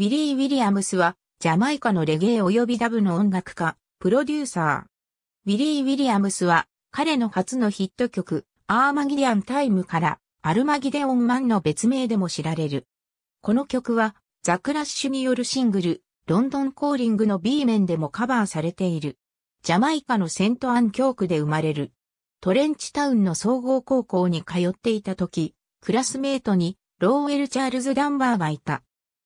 ウィリー・ウィリアムスは、ジャマイカのレゲエ及びダブの音楽家、プロデューサー。ウィリー・ウィリアムスは、彼の初のヒット曲、アーマギディアン・タイムから、アルマギデオン・マンの別名でも知られる。この曲は、ザ・クラッシュによるシングル、ロンドン・コーリングの B 面でもカバーされている。ジャマイカのセントアン教区で生まれる。トレンチタウンの総合高校に通っていた時、クラスメートにローエル・チャールズ・ダンバーがいた。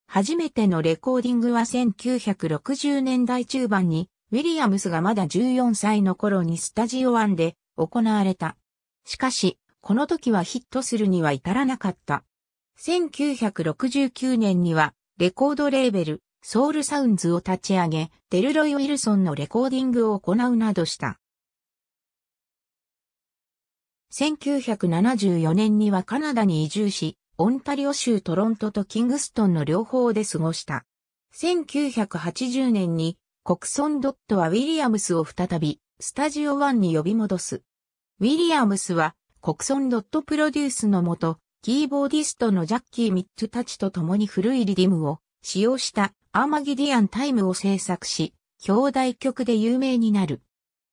初めてのレコーディングは1960年代中盤に、ウィリアムスがまだ14歳の頃にスタジオ1で行われた。しかし、この時はヒットするには至らなかった。1969年には、レコードレーベル、ソウルサウンズを立ち上げ、デルロイ・ウィルソンのレコーディングを行うなどした。1974年にはカナダに移住し、オンタリオ州トロントとキングストンの両方で過ごした。1980年にコクソン・ドットはウィリアムスを再びスタジオワンに呼び戻す。ウィリアムスはコクソン・ドットプロデュースのもと、キーボーディストのジャッキー・ミッツたちと共に古いリディムを使用したアーマギディアン・タイムを制作し、兄弟曲で有名になる。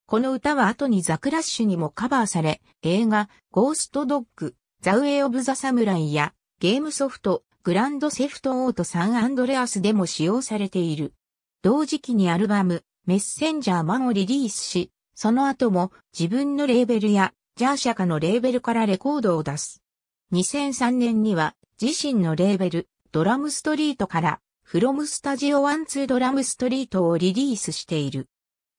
この歌は後にザ・クラッシュにもカバーされ、映画、ゴースト・ドッグ、ザ・ウェイ・オブ・ザ・サムライやゲームソフト、グランドセフト・オート・サン・アンドレアスでも使用されている。同時期にアルバム、メッセンジャー・マンをリリースし、その後も自分のレーベルやジャーシャカのレーベルからレコードを出す。2003年には自身のレーベル、ドラムストリートからフロムスタジオワンツードラムストリートをリリースしている。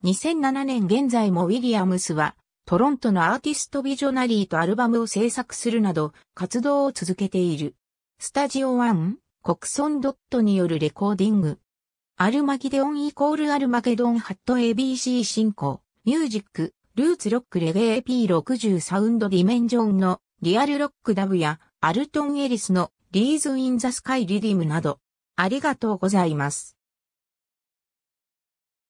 2007年現在もウィリアムスはトロントのアーティストビジョナリーとアルバムを制作するなど活動を続けている。スタジオワン、国村ドットによるレコーディング。アルマギデオンイコールアルマゲドンハット ABC 進行、ミュージック、ルーツロックレゲエ P60 サウンドディメンジョンのリアルロックダブやアルトンエリスのリーズ・イン・ザ・スカイ・リディムなど、ありがとうございます。